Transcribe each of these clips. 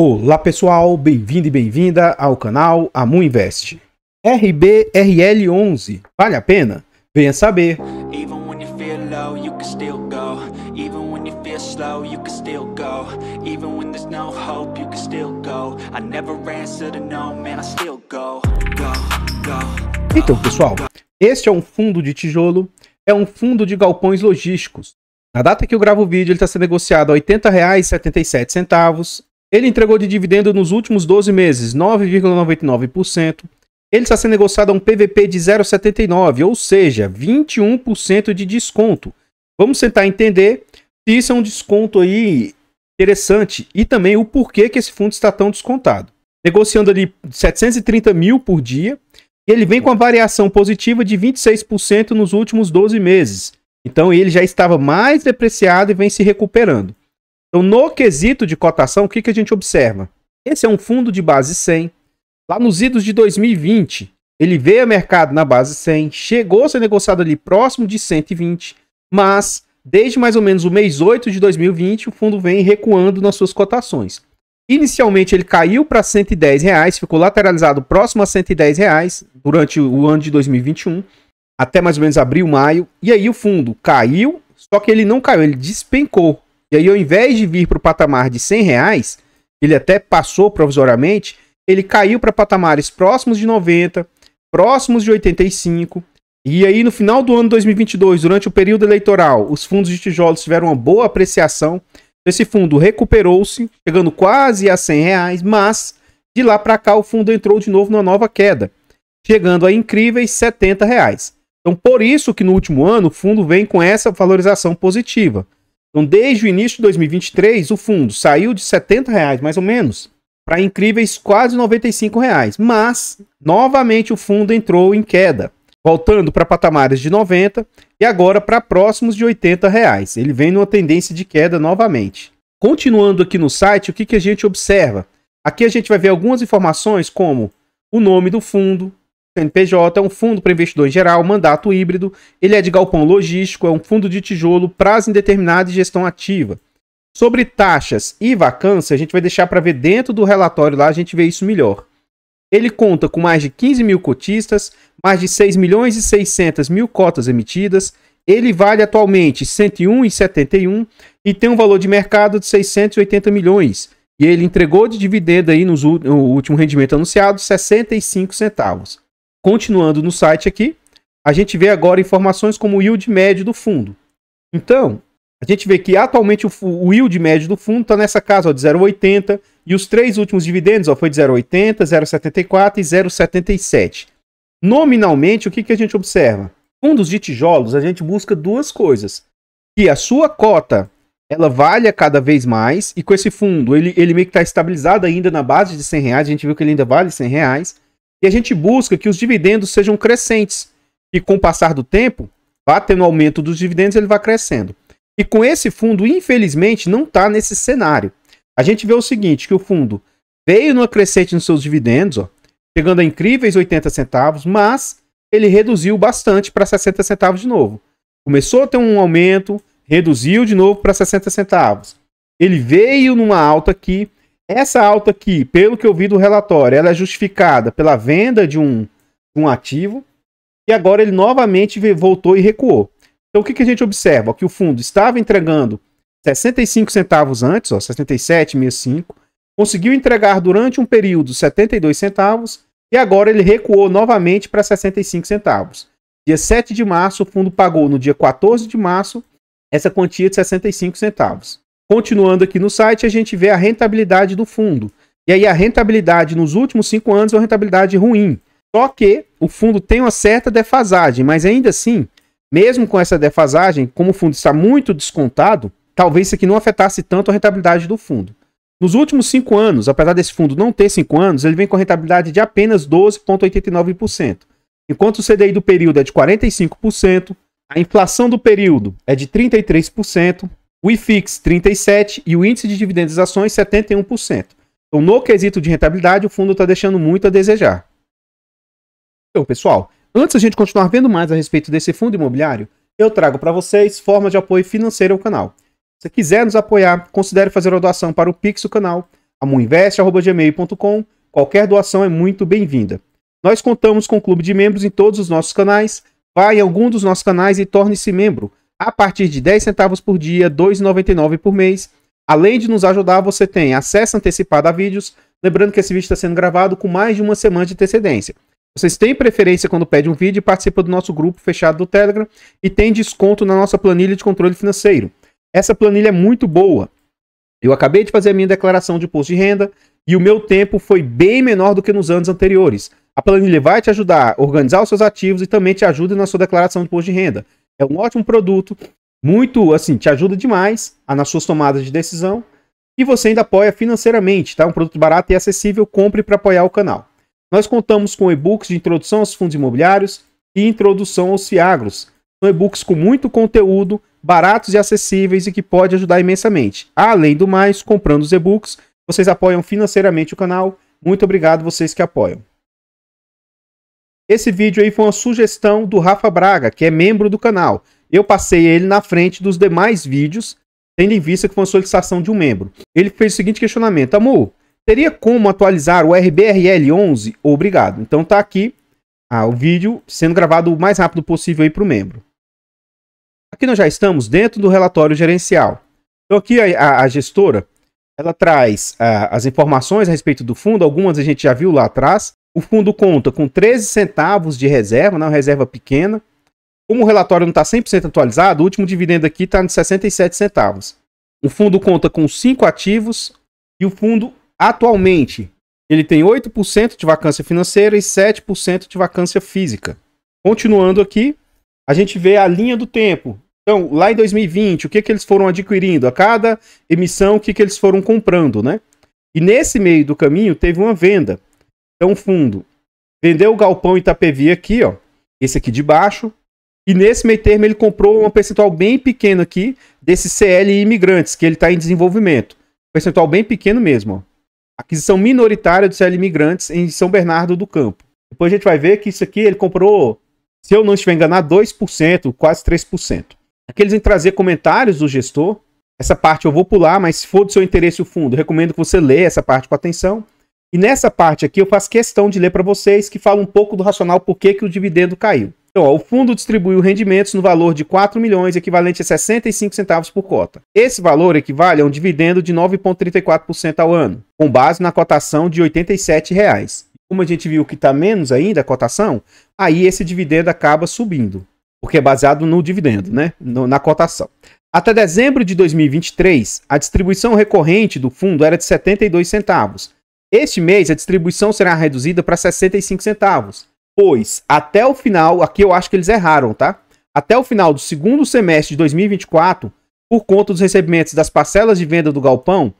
Olá pessoal, bem-vindo e bem-vinda ao canal Amu Invest. RBRL11, vale a pena? Venha saber. Então, pessoal, este é um fundo de tijolo, é um fundo de galpões logísticos. Na data que eu gravo o vídeo, ele está sendo negociado a R$ 80,77 ele entregou de dividendo nos últimos 12 meses 9,99%. Ele está sendo negociado a um PVP de 0,79, ou seja, 21% de desconto. Vamos tentar entender se isso é um desconto aí interessante e também o porquê que esse fundo está tão descontado. Negociando ali 730 mil por dia, e ele vem com a variação positiva de 26% nos últimos 12 meses. Então ele já estava mais depreciado e vem se recuperando. Então, no quesito de cotação, o que, que a gente observa? Esse é um fundo de base 100. Lá nos idos de 2020, ele veio a mercado na base 100, chegou a ser negociado ali próximo de 120, mas desde mais ou menos o mês 8 de 2020, o fundo vem recuando nas suas cotações. Inicialmente ele caiu para 110 reais, ficou lateralizado próximo a 110 reais durante o ano de 2021, até mais ou menos abril, maio. E aí o fundo caiu, só que ele não caiu, ele despencou. E aí, ao invés de vir para o patamar de 100 reais, ele até passou provisoriamente, ele caiu para patamares próximos de 90, próximos de 85. E aí, no final do ano 2022, durante o período eleitoral, os fundos de tijolos tiveram uma boa apreciação. Esse fundo recuperou-se, chegando quase a 100 reais, mas de lá para cá o fundo entrou de novo numa nova queda, chegando a incríveis 70 reais. Então, por isso que no último ano o fundo vem com essa valorização positiva. Então, desde o início de 2023, o fundo saiu de R$ 70 reais, mais ou menos, para incríveis quase R$ 95, reais, mas novamente o fundo entrou em queda, voltando para patamares de 90 e agora para próximos de R$ 80. Reais. Ele vem numa tendência de queda novamente. Continuando aqui no site, o que, que a gente observa? Aqui a gente vai ver algumas informações como o nome do fundo, CNPJ é um fundo para investidor em geral, mandato híbrido, ele é de galpão logístico, é um fundo de tijolo, prazo indeterminado e gestão ativa. Sobre taxas e vacância, a gente vai deixar para ver dentro do relatório lá, a gente vê isso melhor. Ele conta com mais de 15 mil cotistas, mais de 6 milhões e 600 mil cotas emitidas. Ele vale atualmente 101,71 e tem um valor de mercado de 680 milhões. E ele entregou de dividendo aí no último rendimento anunciado 65 centavos. Continuando no site aqui, a gente vê agora informações como o yield médio do fundo. Então, a gente vê que atualmente o, o yield médio do fundo está nessa casa ó, de 0,80 e os três últimos dividendos ó, foi de 0,80, 0,74 e 0,77. Nominalmente, o que, que a gente observa? Fundos de tijolos, a gente busca duas coisas. Que a sua cota ela valha cada vez mais e com esse fundo ele, ele meio que está estabilizado ainda na base de 100 reais, a gente viu que ele ainda vale 100 reais. E a gente busca que os dividendos sejam crescentes. E com o passar do tempo, vá tendo aumento dos dividendos, ele vai crescendo. E com esse fundo, infelizmente, não está nesse cenário. A gente vê o seguinte, que o fundo veio numa crescente nos seus dividendos, ó, chegando a incríveis 80 centavos, mas ele reduziu bastante para 60 centavos de novo. Começou a ter um aumento, reduziu de novo para 60 centavos. Ele veio numa alta aqui, essa alta aqui, pelo que eu vi do relatório, ela é justificada pela venda de um, um ativo e agora ele novamente voltou e recuou. Então o que, que a gente observa? Que o fundo estava entregando 65 centavos antes, 67,65, conseguiu entregar durante um período 72 centavos e agora ele recuou novamente para 65 centavos. Dia 7 de março, o fundo pagou no dia 14 de março essa quantia de 65 centavos. Continuando aqui no site, a gente vê a rentabilidade do fundo. E aí a rentabilidade nos últimos cinco anos é uma rentabilidade ruim. Só que o fundo tem uma certa defasagem, mas ainda assim, mesmo com essa defasagem, como o fundo está muito descontado, talvez isso aqui não afetasse tanto a rentabilidade do fundo. Nos últimos cinco anos, apesar desse fundo não ter cinco anos, ele vem com a rentabilidade de apenas 12,89%. Enquanto o CDI do período é de 45%, a inflação do período é de 33%, o IFIX 37% e o índice de dividendos ações 71%. Então, no quesito de rentabilidade, o fundo está deixando muito a desejar. Então, pessoal, antes a gente continuar vendo mais a respeito desse fundo imobiliário, eu trago para vocês formas de apoio financeiro ao canal. Se quiser nos apoiar, considere fazer uma doação para o Pix do canal, amuinvest.gmail.com. Qualquer doação é muito bem-vinda. Nós contamos com o um clube de membros em todos os nossos canais. Vá em algum dos nossos canais e torne-se membro a partir de 10 centavos por dia, 2,99 por mês. Além de nos ajudar, você tem acesso antecipado a vídeos, lembrando que esse vídeo está sendo gravado com mais de uma semana de antecedência. Vocês têm preferência quando pede um vídeo e participa do nosso grupo fechado do Telegram e tem desconto na nossa planilha de controle financeiro. Essa planilha é muito boa. Eu acabei de fazer a minha declaração de imposto de renda e o meu tempo foi bem menor do que nos anos anteriores. A planilha vai te ajudar a organizar os seus ativos e também te ajuda na sua declaração de imposto de renda. É um ótimo produto, muito assim, te ajuda demais nas suas tomadas de decisão. E você ainda apoia financeiramente, tá? Um produto barato e acessível, compre para apoiar o canal. Nós contamos com e-books de introdução aos fundos imobiliários e introdução aos fiagros. São e-books com muito conteúdo, baratos e acessíveis e que pode ajudar imensamente. Além do mais, comprando os e-books, vocês apoiam financeiramente o canal. Muito obrigado vocês que apoiam. Esse vídeo aí foi uma sugestão do Rafa Braga, que é membro do canal. Eu passei ele na frente dos demais vídeos, tendo em vista que foi uma solicitação de um membro. Ele fez o seguinte questionamento: Amor, teria como atualizar o RBRL11? Obrigado. Então tá aqui ah, o vídeo sendo gravado o mais rápido possível aí para o membro. Aqui nós já estamos dentro do relatório gerencial. Então aqui a, a, a gestora ela traz ah, as informações a respeito do fundo, algumas a gente já viu lá atrás, o fundo conta com 13 centavos de reserva, né, uma reserva pequena. Como o relatório não está 100% atualizado, o último dividendo aqui está de 67 centavos. O fundo conta com 5 ativos e o fundo atualmente ele tem 8% de vacância financeira e 7% de vacância física. Continuando aqui, a gente vê a linha do tempo. Então, lá em 2020, o que, que eles foram adquirindo? A cada emissão, o que, que eles foram comprando, né? E nesse meio do caminho teve uma venda. Então, fundo. Vendeu o galpão Itapevi aqui, ó. Esse aqui de baixo. E nesse meio termo ele comprou um percentual bem pequeno aqui desse CL Imigrantes, que ele está em desenvolvimento. percentual bem pequeno mesmo, ó. Aquisição minoritária do CL Imigrantes em São Bernardo do Campo. Depois a gente vai ver que isso aqui ele comprou, se eu não estiver enganado, 2%, quase 3%. Aqui eles trazer comentários do gestor. Essa parte eu vou pular, mas se for do seu interesse o fundo, recomendo que você leia essa parte com atenção. E nessa parte aqui eu faço questão de ler para vocês que fala um pouco do racional por que, que o dividendo caiu. Então, ó, o fundo distribuiu rendimentos no valor de 4 milhões, equivalente a 65 centavos por cota. Esse valor equivale a um dividendo de 9,34% ao ano, com base na cotação de R$ 87. Reais. Como a gente viu que está menos ainda a cotação, aí esse dividendo acaba subindo, porque é baseado no dividendo, né? No, na cotação. Até dezembro de 2023, a distribuição recorrente do fundo era de 72 centavos, este mês a distribuição será reduzida para 65 centavos, pois até o final, aqui eu acho que eles erraram, tá? Até o final do segundo semestre de 2024, por conta dos recebimentos das parcelas de venda do galpão,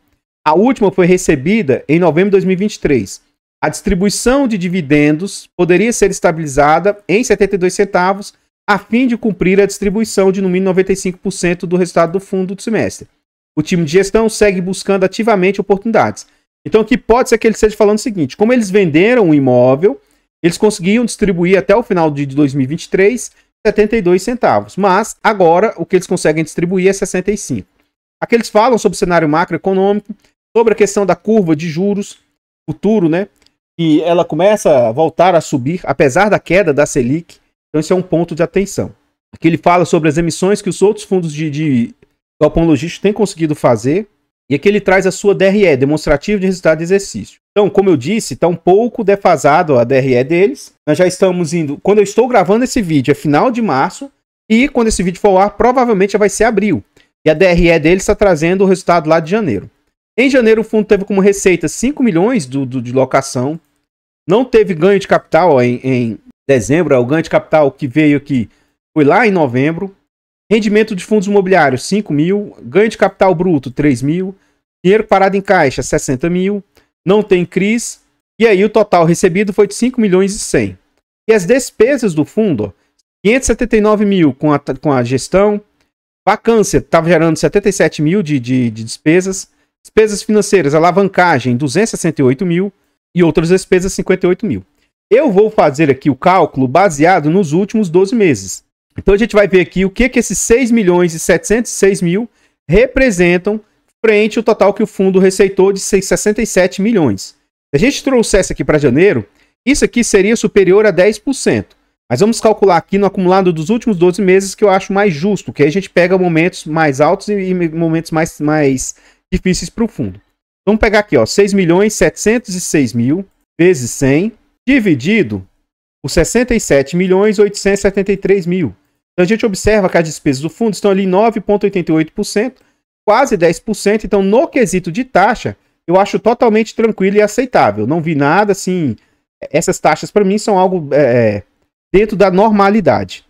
a última foi recebida em novembro de 2023. A distribuição de dividendos poderia ser estabilizada em 72 centavos, a fim de cumprir a distribuição de no mínimo 95% do resultado do fundo do semestre. O time de gestão segue buscando ativamente oportunidades então, que pode ser que ele esteja falando é o seguinte: como eles venderam o imóvel, eles conseguiam distribuir até o final de 2023 72 centavos, mas agora o que eles conseguem distribuir é 65. Aqui eles falam sobre o cenário macroeconômico, sobre a questão da curva de juros futuro, né? E ela começa a voltar a subir, apesar da queda da Selic. Então, esse é um ponto de atenção. Aqui ele fala sobre as emissões que os outros fundos de, de galpão logístico têm conseguido fazer e aqui ele traz a sua DRE, demonstrativo de resultado de exercício. Então, como eu disse, está um pouco defasado a DRE deles. Nós já estamos indo. Quando eu estou gravando esse vídeo, é final de março. E quando esse vídeo for ao ar, provavelmente já vai ser abril. E a DRE deles está trazendo o resultado lá de janeiro. Em janeiro, o fundo teve como receita 5 milhões do, do de locação. Não teve ganho de capital em, em dezembro. É o ganho de capital que veio aqui foi lá em novembro. Rendimento de fundos imobiliários, 5 mil. Ganho de capital bruto, 3 mil. Dinheiro parado em caixa, 60 mil. Não tem CRIs. E aí o total recebido foi de 5 milhões e 100. E as despesas do fundo, 579 mil com a, com a gestão. Vacância, estava gerando 77 mil de, de, de despesas. Despesas financeiras, alavancagem, 268 mil. E outras despesas, 58 mil. Eu vou fazer aqui o cálculo baseado nos últimos 12 meses. Então a gente vai ver aqui o que, que esses 6 milhões e 706 mil representam frente ao total que o fundo receitou de 67 milhões. Se a gente trouxesse aqui para janeiro, isso aqui seria superior a 10%. Mas vamos calcular aqui no acumulado dos últimos 12 meses que eu acho mais justo, que aí a gente pega momentos mais altos e momentos mais, mais difíceis para o fundo. Vamos pegar aqui, ó, 6 milhões 706 mil vezes 100, dividido por 67 milhões 873 mil. Então a gente observa que as despesas do fundo estão ali em 9,88%, quase 10%. Então, no quesito de taxa, eu acho totalmente tranquilo e aceitável. Não vi nada assim. Essas taxas, para mim, são algo é, é, dentro da normalidade.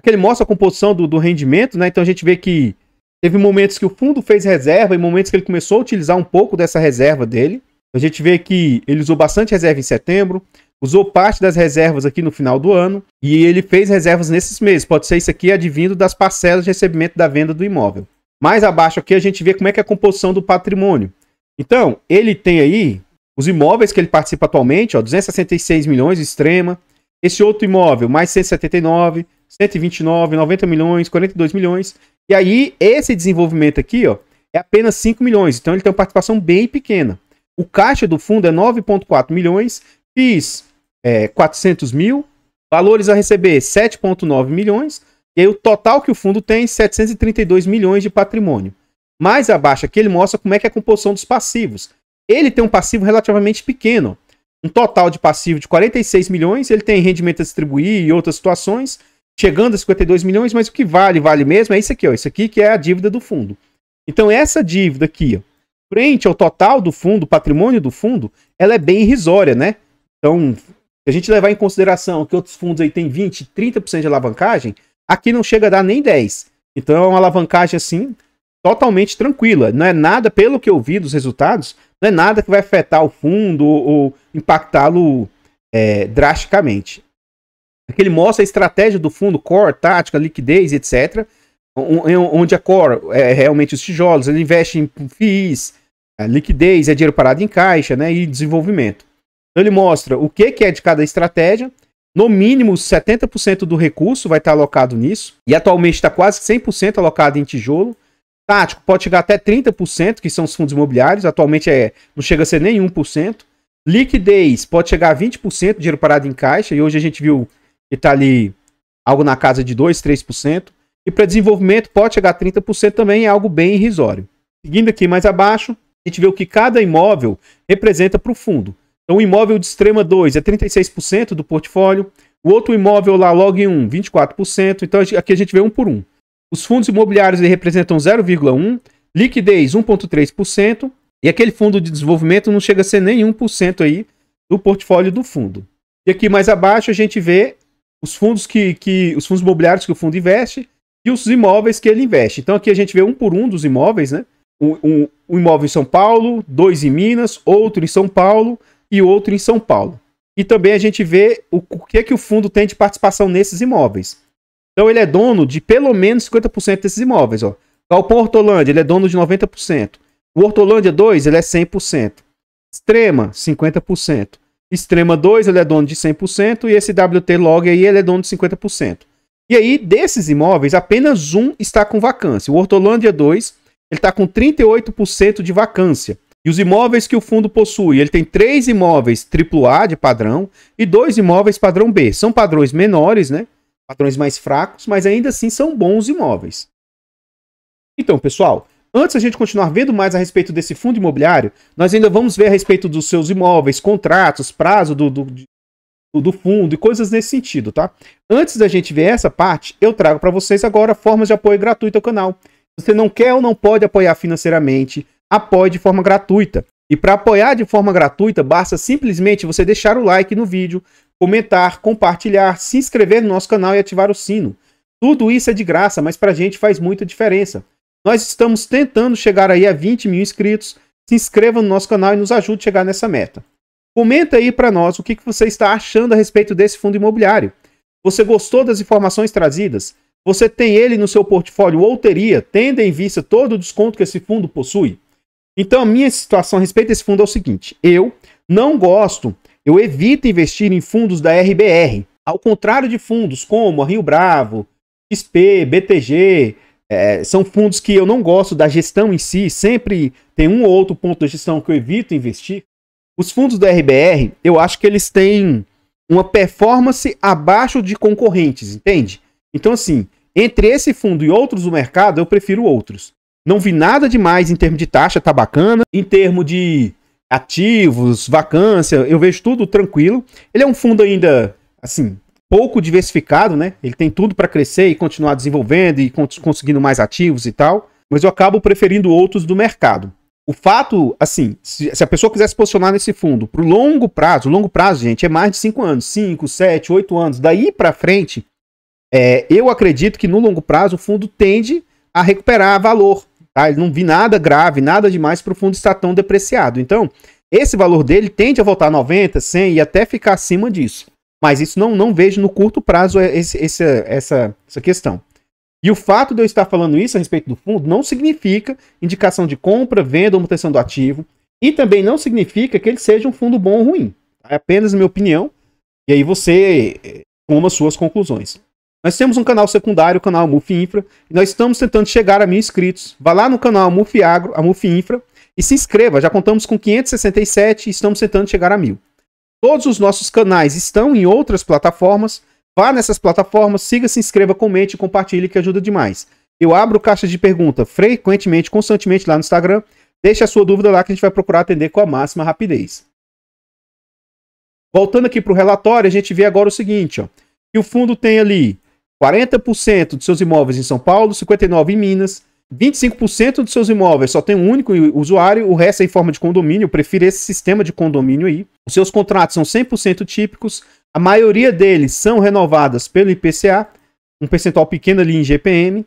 Aqui ele mostra a composição do, do rendimento, né? Então a gente vê que teve momentos que o fundo fez reserva e momentos que ele começou a utilizar um pouco dessa reserva dele. A gente vê que ele usou bastante reserva em setembro, usou parte das reservas aqui no final do ano e ele fez reservas nesses meses. Pode ser isso aqui advindo das parcelas de recebimento da venda do imóvel. Mais abaixo aqui a gente vê como é que é a composição do patrimônio. Então, ele tem aí os imóveis que ele participa atualmente, ó, 266 milhões extrema, esse outro imóvel mais 179, 129, 90 milhões, 42 milhões. E aí esse desenvolvimento aqui, ó, é apenas 5 milhões, então ele tem uma participação bem pequena. O caixa do fundo é 9.4 milhões, PIS é, 400 mil, valores a receber 7,9 milhões, e aí o total que o fundo tem 732 milhões de patrimônio. Mais abaixo aqui ele mostra como é que é a composição dos passivos. Ele tem um passivo relativamente pequeno, um total de passivo de 46 milhões, ele tem rendimento a distribuir e outras situações, chegando a 52 milhões, mas o que vale, vale mesmo, é isso aqui, ó, isso aqui que é a dívida do fundo. Então essa dívida aqui, ó, frente ao total do fundo, patrimônio do fundo, ela é bem irrisória, né? Então, se a gente levar em consideração que outros fundos aí têm 20, 30% de alavancagem, aqui não chega a dar nem 10. Então é uma alavancagem assim totalmente tranquila. Não é nada, pelo que eu vi dos resultados, não é nada que vai afetar o fundo ou, impactá-lo é, drasticamente. Aqui ele mostra a estratégia do fundo, core, tática, liquidez, etc. Onde a core é realmente os tijolos, ele investe em FIIs, é, liquidez, é dinheiro parado em caixa né, e desenvolvimento. Então, ele mostra o que, que é de cada estratégia, no mínimo 70% do recurso vai estar alocado nisso, e atualmente está quase 100% alocado em tijolo. Tático pode chegar até 30%, que são os fundos imobiliários, atualmente é, não chega a ser nem 1%. Liquidez pode chegar a 20%, dinheiro parado em caixa, e hoje a gente viu que está ali algo na casa de 2%, 3%. E para desenvolvimento pode chegar a 30% também, é algo bem irrisório. Seguindo aqui mais abaixo, a gente vê o que cada imóvel representa para o fundo. Então, é o imóvel de extrema 2 é 36% do portfólio. O outro imóvel lá, logo em 1, 24%. Então, aqui a gente vê um por um. Os fundos imobiliários representam 0,1%, liquidez 1,3%, e aquele fundo de desenvolvimento não chega a ser nem 1% aí do portfólio do fundo. E aqui mais abaixo a gente vê os fundos que, que os fundos imobiliários que o fundo investe e os imóveis que ele investe. Então aqui a gente vê um por um dos imóveis, né? Um, um, um imóvel em São Paulo, dois em Minas, outro em São Paulo, e outro em São Paulo. E também a gente vê o, o que, é que o fundo tem de participação nesses imóveis. Então ele é dono de pelo menos 50% desses imóveis. Ó. Galpão Hortolândia, ele é dono de 90%. O Hortolândia 2, ele é 100%. Extrema, 50%. Extrema 2, ele é dono de 100%. E esse WT Log aí, ele é dono de 50%. E aí, desses imóveis, apenas um está com vacância. O Hortolândia 2, ele está com 38% de vacância. E os imóveis que o fundo possui, ele tem três imóveis AAA de padrão e dois imóveis padrão B. São padrões menores, né? Padrões mais fracos, mas ainda assim são bons imóveis. Então, pessoal, antes a gente continuar vendo mais a respeito desse fundo imobiliário, nós ainda vamos ver a respeito dos seus imóveis, contratos, prazo do, do, do fundo e coisas nesse sentido, tá? Antes da gente ver essa parte, eu trago para vocês agora formas de apoio gratuito ao canal. Você não quer ou não pode apoiar financeiramente, apoie de forma gratuita. E para apoiar de forma gratuita, basta simplesmente você deixar o like no vídeo, comentar, compartilhar, se inscrever no nosso canal e ativar o sino. Tudo isso é de graça, mas para a gente faz muita diferença. Nós estamos tentando chegar aí a 20 mil inscritos. Se inscreva no nosso canal e nos ajude a chegar nessa meta. Comenta aí para nós o que você está achando a respeito desse fundo imobiliário. Você gostou das informações trazidas? Você tem ele no seu portfólio ou teria, tendo em vista todo o desconto que esse fundo possui? Então, a minha situação a respeito desse fundo é o seguinte: eu não gosto, eu evito investir em fundos da RBR. Ao contrário de fundos como a Rio Bravo, XP, BTG, é, são fundos que eu não gosto da gestão em si, sempre tem um ou outro ponto da gestão que eu evito investir. Os fundos da RBR, eu acho que eles têm uma performance abaixo de concorrentes, entende? Então, assim, entre esse fundo e outros do mercado, eu prefiro outros. Não vi nada demais em termos de taxa, tá bacana. Em termos de ativos, vacância, eu vejo tudo tranquilo. Ele é um fundo ainda, assim, pouco diversificado, né? Ele tem tudo para crescer e continuar desenvolvendo e conseguindo mais ativos e tal. Mas eu acabo preferindo outros do mercado. O fato, assim, se, a pessoa quiser se posicionar nesse fundo para o longo prazo, longo prazo, gente, é mais de 5 anos, 5, 7, 8 anos, daí para frente, é, eu acredito que no longo prazo o fundo tende a recuperar valor, Tá? Ele não vi nada grave, nada demais para o fundo estar tão depreciado. Então, esse valor dele tende a voltar a 90, 100 e até ficar acima disso. Mas isso não, não vejo no curto prazo é esse, esse, essa, essa questão. E o fato de eu estar falando isso a respeito do fundo não significa indicação de compra, venda ou manutenção do ativo. E também não significa que ele seja um fundo bom ou ruim. É apenas minha opinião. E aí você eh, toma suas conclusões. Nós temos um canal secundário, o canal Mufi Infra, e nós estamos tentando chegar a mil inscritos. Vá lá no canal Mufi Agro, a Infra, e se inscreva. Já contamos com 567 e estamos tentando chegar a mil. Todos os nossos canais estão em outras plataformas. Vá nessas plataformas, siga, se inscreva, comente, compartilhe, que ajuda demais. Eu abro caixa de pergunta frequentemente, constantemente lá no Instagram. Deixe a sua dúvida lá que a gente vai procurar atender com a máxima rapidez. Voltando aqui para o relatório, a gente vê agora o seguinte, ó, E o fundo tem ali 40% de seus imóveis em São Paulo, 59% em Minas, 25% dos seus imóveis só tem um único usuário, o resto é em forma de condomínio. prefiro esse sistema de condomínio aí. Os seus contratos são 100% típicos, a maioria deles são renovadas pelo IPCA, um percentual pequeno ali em GPM,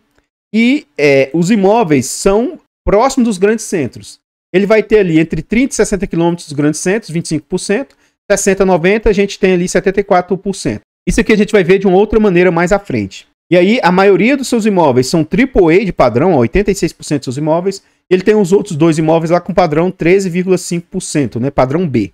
e é, os imóveis são próximos dos grandes centros. Ele vai ter ali entre 30 e 60 quilômetros dos grandes centros, 25%, 60 a 90, a gente tem ali 74%. Isso aqui a gente vai ver de uma outra maneira mais à frente. E aí, a maioria dos seus imóveis são AAA de padrão, 86% dos seus imóveis. Ele tem os outros dois imóveis lá com padrão 13,5%, né, padrão B.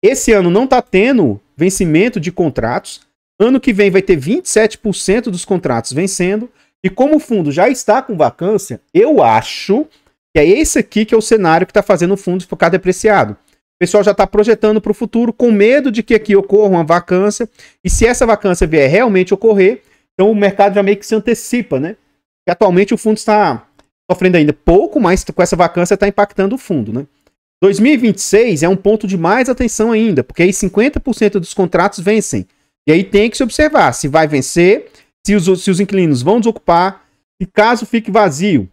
Esse ano não está tendo vencimento de contratos. Ano que vem vai ter 27% dos contratos vencendo. E como o fundo já está com vacância, eu acho que é esse aqui que é o cenário que está fazendo o fundo ficar depreciado. O pessoal já está projetando para o futuro com medo de que aqui ocorra uma vacância. E se essa vacância vier realmente ocorrer, então o mercado já meio que se antecipa, né? atualmente o fundo está sofrendo ainda pouco, mas com essa vacância está impactando o fundo, né? 2026 é um ponto de mais atenção ainda, porque aí 50% dos contratos vencem. E aí tem que se observar se vai vencer, se os, se os inquilinos vão desocupar, e caso fique vazio,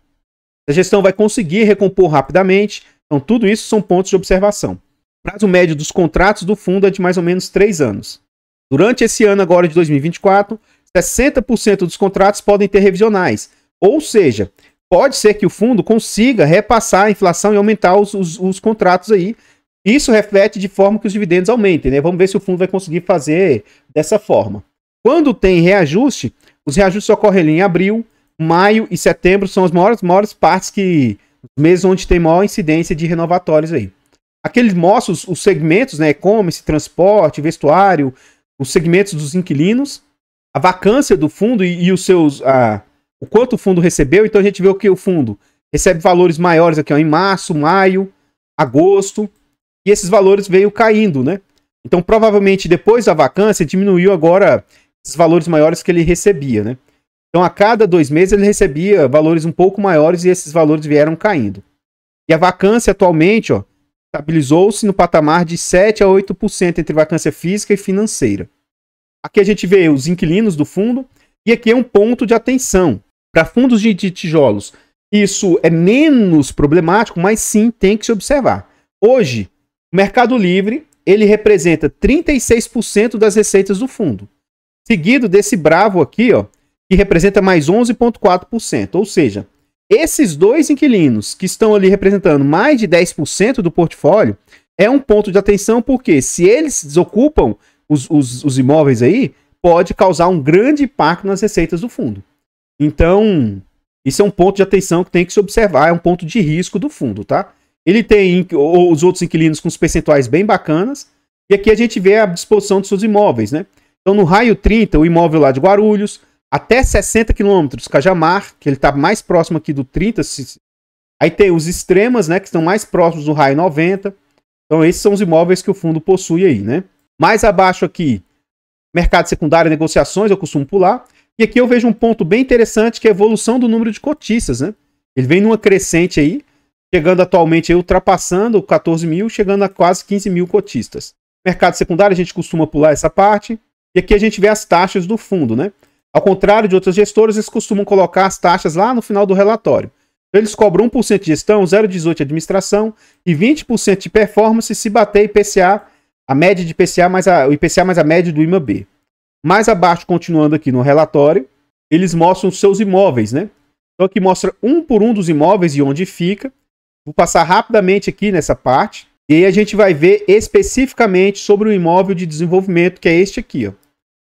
a gestão vai conseguir recompor rapidamente. Então, tudo isso são pontos de observação. O prazo médio dos contratos do fundo é de mais ou menos 3 anos. Durante esse ano agora de 2024, 60% dos contratos podem ter revisionais. Ou seja, pode ser que o fundo consiga repassar a inflação e aumentar os, os, os contratos aí. Isso reflete de forma que os dividendos aumentem, né? Vamos ver se o fundo vai conseguir fazer dessa forma. Quando tem reajuste, os reajustes ocorrem em abril, maio e setembro são as maiores, maiores partes que. meses onde tem maior incidência de renovatórios aí. Aqui ele mostra os, os segmentos, né? E-commerce, transporte, vestuário, os segmentos dos inquilinos, a vacância do fundo e, e os seus. A, o quanto o fundo recebeu. Então a gente vê o que o fundo recebe valores maiores aqui ó, em março, maio, agosto. E esses valores veio caindo, né? Então, provavelmente, depois da vacância, diminuiu agora esses valores maiores que ele recebia, né? Então, a cada dois meses, ele recebia valores um pouco maiores e esses valores vieram caindo. E a vacância atualmente, ó, estabilizou-se no patamar de 7 a 8% entre vacância física e financeira. Aqui a gente vê os inquilinos do fundo e aqui é um ponto de atenção. Para fundos de, tijolos, isso é menos problemático, mas sim tem que se observar. Hoje, o Mercado Livre ele representa 36% das receitas do fundo, seguido desse bravo aqui, ó, que representa mais 11,4%. Ou seja, esses dois inquilinos, que estão ali representando mais de 10% do portfólio, é um ponto de atenção porque se eles desocupam os, os, os imóveis aí, pode causar um grande impacto nas receitas do fundo. Então, isso é um ponto de atenção que tem que se observar, é um ponto de risco do fundo, tá? Ele tem os outros inquilinos com os percentuais bem bacanas, e aqui a gente vê a disposição dos seus imóveis, né? Então, no raio 30, o imóvel lá de Guarulhos, até 60 quilômetros, Cajamar, que ele está mais próximo aqui do 30. Aí tem os extremas, né, que estão mais próximos do raio 90. Então esses são os imóveis que o fundo possui aí, né? Mais abaixo aqui, mercado secundário, negociações, eu costumo pular. E aqui eu vejo um ponto bem interessante, que é a evolução do número de cotistas, né? Ele vem numa crescente aí, chegando atualmente aí, ultrapassando 14 mil, chegando a quase 15 mil cotistas. Mercado secundário, a gente costuma pular essa parte. E aqui a gente vê as taxas do fundo, né? Ao contrário de outras gestoras, eles costumam colocar as taxas lá no final do relatório. Então, eles cobram 1% de gestão, 0,18% de administração e 20% de performance se bater IPCA, a média de IPCA mais a, o IPCA mais a média do IMAB. Mais abaixo, continuando aqui no relatório, eles mostram os seus imóveis, né? Então aqui mostra um por um dos imóveis e onde fica. Vou passar rapidamente aqui nessa parte. E aí a gente vai ver especificamente sobre o imóvel de desenvolvimento, que é este aqui, ó.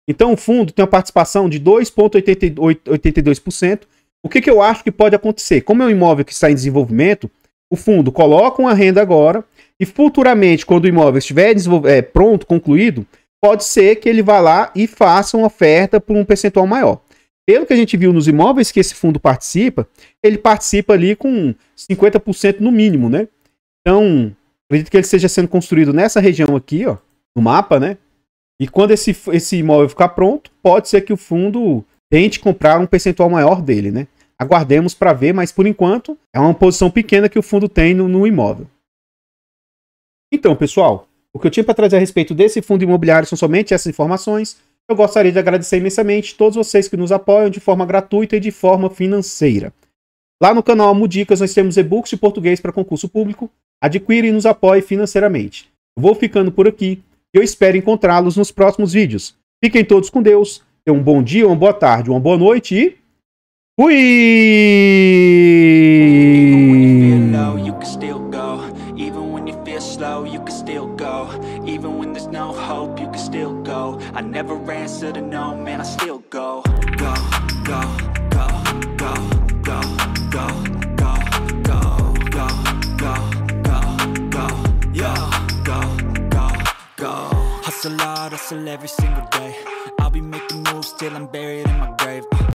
Então o fundo tem uma participação de 2,82%. O que, que eu acho que pode acontecer? Como é um imóvel que está em desenvolvimento, o fundo coloca uma renda agora e futuramente, quando o imóvel estiver é, pronto, concluído, pode ser que ele vá lá e faça uma oferta por um percentual maior. Pelo que a gente viu nos imóveis que esse fundo participa, ele participa ali com 50% no mínimo, né? Então, acredito que ele esteja sendo construído nessa região aqui, ó, no mapa, né? E quando esse, esse imóvel ficar pronto, pode ser que o fundo tente comprar um percentual maior dele, né? Aguardemos para ver, mas por enquanto é uma posição pequena que o fundo tem no, no imóvel. Então, pessoal, o que eu tinha para trazer a respeito desse fundo imobiliário são somente essas informações. Eu gostaria de agradecer imensamente todos vocês que nos apoiam de forma gratuita e de forma financeira. Lá no canal Mudicas nós temos e-books de português para concurso público. Adquira e nos apoie financeiramente. vou ficando por aqui. Eu espero encontrá-los nos próximos vídeos. Fiquem todos com Deus. Tenham um bom dia, uma boa tarde, uma boa noite e fui! a lot, hustle every single day I'll be making moves till I'm buried in my grave